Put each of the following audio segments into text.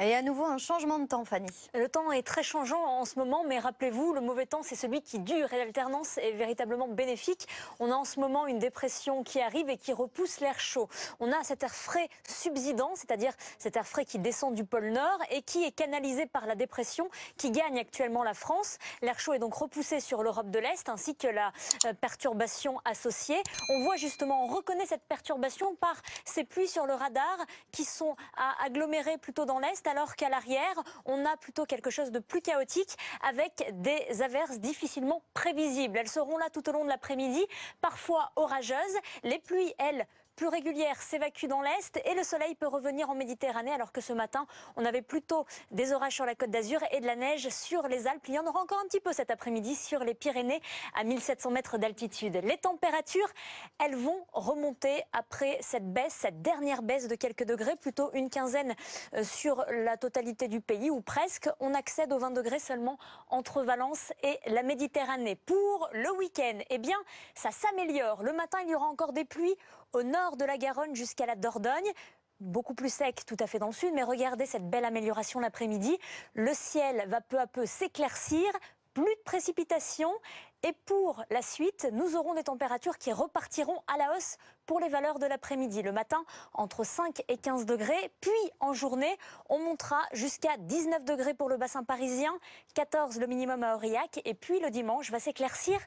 Et à nouveau un changement de temps, Fanny. Le temps est très changeant en ce moment, mais rappelez-vous, le mauvais temps, c'est celui qui dure et l'alternance est véritablement bénéfique. On a en ce moment une dépression qui arrive et qui repousse l'air chaud. On a cet air frais subsidant, c'est-à-dire cet air frais qui descend du pôle Nord et qui est canalisé par la dépression qui gagne actuellement la France. L'air chaud est donc repoussé sur l'Europe de l'Est ainsi que la euh, perturbation associée. On voit justement, on reconnaît cette perturbation par ces pluies sur le radar qui sont agglomérées plutôt dans l'Est alors qu'à l'arrière, on a plutôt quelque chose de plus chaotique avec des averses difficilement prévisibles. Elles seront là tout au long de l'après-midi, parfois orageuses. Les pluies, elles, plus régulière s'évacue dans l'Est et le soleil peut revenir en Méditerranée alors que ce matin, on avait plutôt des orages sur la côte d'Azur et de la neige sur les Alpes. Il y en aura encore un petit peu cet après-midi sur les Pyrénées à 1700 mètres d'altitude. Les températures, elles vont remonter après cette baisse, cette dernière baisse de quelques degrés, plutôt une quinzaine euh, sur la totalité du pays ou presque. On accède aux 20 degrés seulement entre Valence et la Méditerranée. Pour le week-end, eh bien, ça s'améliore. Le matin, il y aura encore des pluies au nord de la Garonne jusqu'à la Dordogne beaucoup plus sec tout à fait dans le sud, mais regardez cette belle amélioration l'après-midi. Le ciel va peu à peu s'éclaircir, plus de précipitations. Et pour la suite, nous aurons des températures qui repartiront à la hausse pour les valeurs de l'après-midi. Le matin, entre 5 et 15 degrés. Puis, en journée, on montera jusqu'à 19 degrés pour le bassin parisien, 14 le minimum à Aurillac. Et puis, le dimanche va s'éclaircir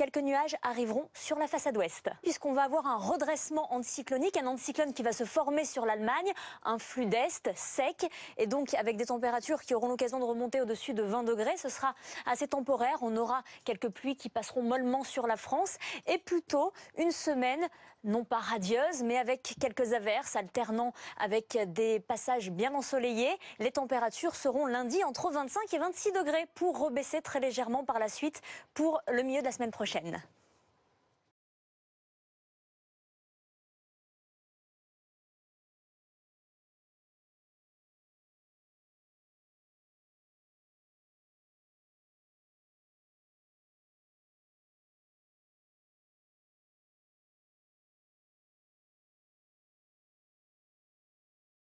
Quelques nuages arriveront sur la façade ouest. Puisqu'on va avoir un redressement anticyclonique, un anticyclone qui va se former sur l'Allemagne, un flux d'est sec et donc avec des températures qui auront l'occasion de remonter au-dessus de 20 degrés. Ce sera assez temporaire. On aura quelques pluies qui passeront mollement sur la France et plutôt une semaine non pas radieuse mais avec quelques averses alternant avec des passages bien ensoleillés. Les températures seront lundi entre 25 et 26 degrés pour rebaisser très légèrement par la suite pour le milieu de la semaine prochaine. prochaine.